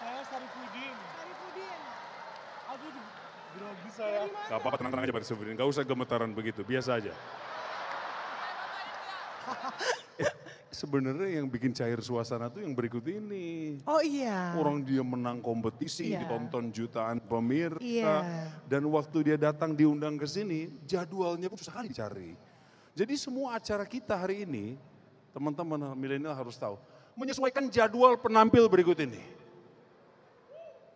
Saya Aduh, grogi saya. Gak apa-apa, tenang-tenang aja Pak Saripudin. Gak usah gemetaran begitu, biasa aja. Eh, sebenarnya yang bikin cair suasana tuh yang berikut ini. Oh iya. Orang dia menang kompetisi, iya. ditonton jutaan pemirsa. Iya. Dan waktu dia datang diundang ke sini, jadwalnya pun susah kali dicari. Jadi semua acara kita hari ini, teman-teman milenial harus tahu, menyesuaikan jadwal penampil berikut ini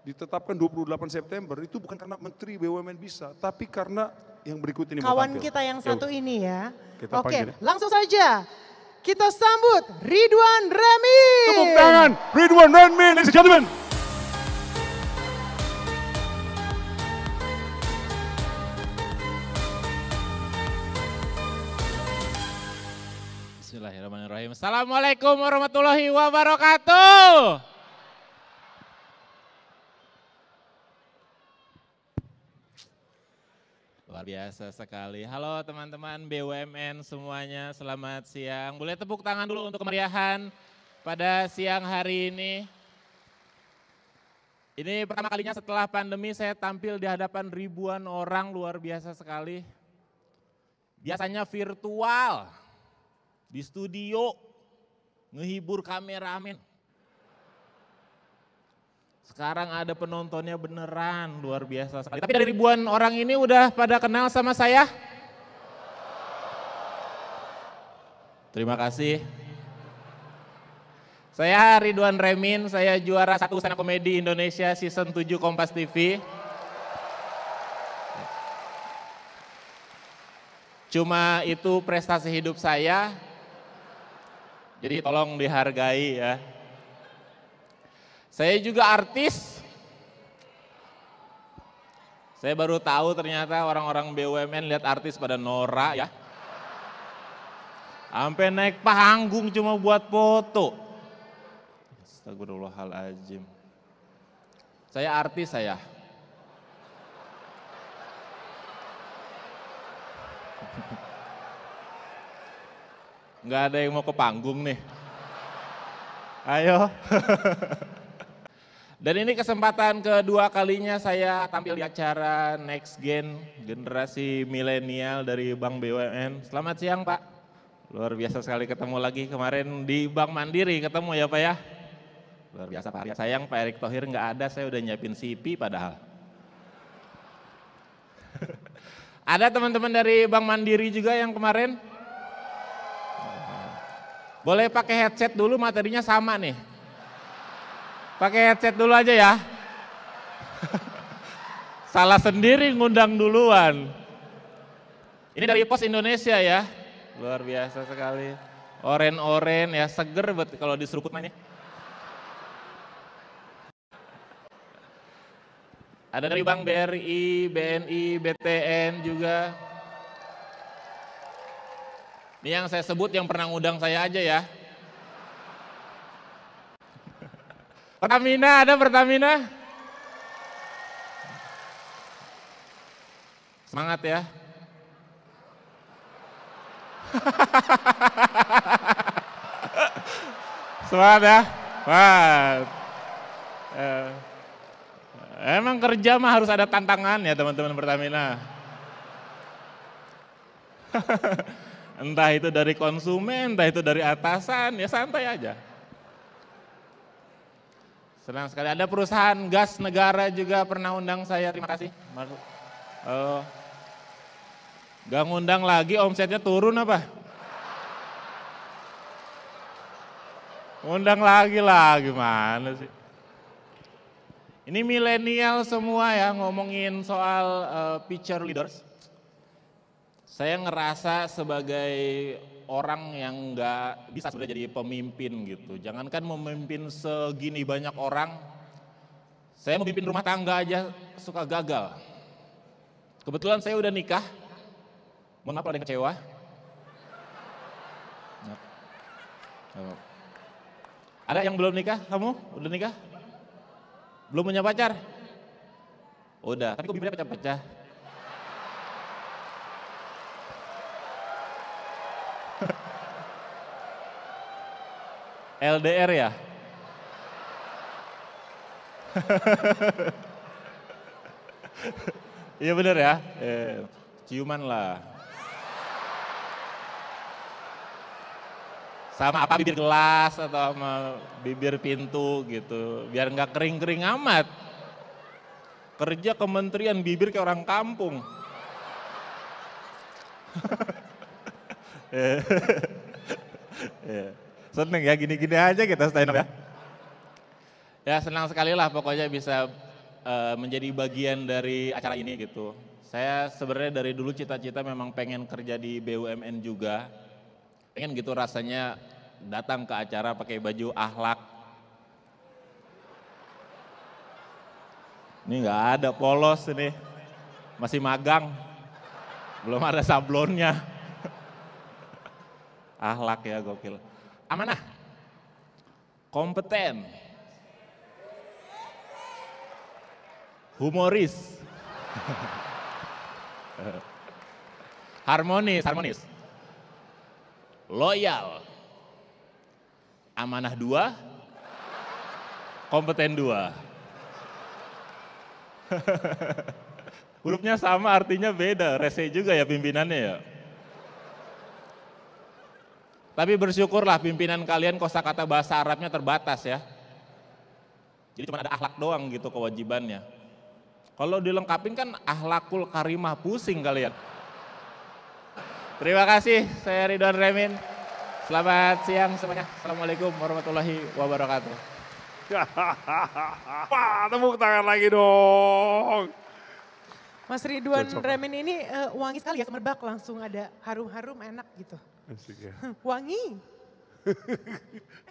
ditetapkan 28 September itu bukan karena Menteri BUMN bisa, tapi karena yang berikut ini. Kawan kita yang satu Yo. ini ya. Kita Oke, panggil. langsung saja kita sambut Ridwan Remi. Tepuk tangan Ridwan Remi, ladies and gentlemen. Bismillahirrahmanirrahim. Assalamualaikum warahmatullahi wabarakatuh. Luar biasa sekali. Halo teman-teman BUMN semuanya, selamat siang. Boleh tepuk tangan dulu untuk kemeriahan pada siang hari ini. Ini pertama kalinya setelah pandemi saya tampil di hadapan ribuan orang, luar biasa sekali. Biasanya virtual, di studio, ngehibur kameramen. Sekarang ada penontonnya beneran, luar biasa sekali. Tapi dari ribuan orang ini udah pada kenal sama saya? Terima kasih. Saya Ridwan Remin, saya juara satu usaha komedi Indonesia season 7 Kompas TV. Cuma itu prestasi hidup saya, jadi tolong dihargai ya. Saya juga artis. Saya baru tahu ternyata orang-orang BUMN lihat artis pada Nora ya. Sampai naik panggung cuma buat foto. Astagfirullahaladzim. Saya artis saya. Enggak ada yang mau ke panggung nih. Ayo. Dan ini kesempatan kedua kalinya saya tampil di acara Next Gen Generasi Milenial dari Bank BUMN. Selamat siang Pak. Luar biasa sekali ketemu lagi kemarin di Bank Mandiri ketemu ya Pak ya. Luar biasa Pak. Sayang Pak Erick Thohir nggak ada, saya udah nyiapin CP padahal. ada teman-teman dari Bank Mandiri juga yang kemarin? Boleh pakai headset dulu materinya sama nih. Pakai headset dulu aja ya. Salah sendiri ngundang duluan. Ini dari Pos Indonesia ya. Luar biasa sekali. Oren-oren ya, seger buat kalau diseruput mainnya. Ada dari Bank BRI, BNI, BTN juga. Ini yang saya sebut yang pernah ngundang saya aja ya. Pertamina ada Pertamina? Semangat ya. Semangat ya. Semangat. Eh, eh, emang kerja mah harus ada tantangan ya teman-teman Pertamina. entah itu dari konsumen, entah itu dari atasan, ya santai aja. Senang sekali. Ada perusahaan gas negara juga pernah undang saya. Terima kasih. Uh, oh. gak ngundang lagi omsetnya turun apa? Undang lagi lah gimana sih? Ini milenial semua ya ngomongin soal uh, picture leaders saya ngerasa sebagai orang yang nggak bisa sudah jadi pemimpin gitu. Jangankan memimpin segini banyak orang, saya memimpin rumah tangga aja suka gagal. Kebetulan saya udah nikah, mohon maaf ada yang kecewa. Ada yang belum nikah? Kamu udah nikah? Belum punya pacar? Udah, tapi kok bibirnya pecah-pecah. LDR ya? Iya bener ya? Eh, ciuman lah. Sama apa bibir gelas atau sama bibir pintu gitu. Biar nggak kering-kering amat. Kerja kementerian bibir kayak orang kampung. yeah. Eh. Seneng ya gini-gini aja kita stand up ya. Ya senang sekali lah pokoknya bisa uh, menjadi bagian dari acara ini gitu. Saya sebenarnya dari dulu cita-cita memang pengen kerja di BUMN juga. Pengen gitu rasanya datang ke acara pakai baju ahlak. Ini nggak ada polos ini. Masih magang. Belum ada sablonnya. ahlak ya gokil amanah, kompeten, humoris, harmonis, harmonis, loyal, amanah dua, kompeten dua. Hurufnya sama artinya beda, rese juga ya pimpinannya ya. Tapi bersyukurlah pimpinan kalian kosakata bahasa Arabnya terbatas ya. Jadi cuma ada akhlak doang gitu kewajibannya. Kalau dilengkapi kan ahlakul karimah pusing kalian. Terima kasih, saya Ridwan Remin. Selamat siang semuanya. Assalamualaikum warahmatullahi wabarakatuh. Wah, tepuk tangan lagi dong. Mas Ridwan Remin ini uh, wangi sekali ya, semerbak langsung ada harum-harum enak gitu. Ya. wangi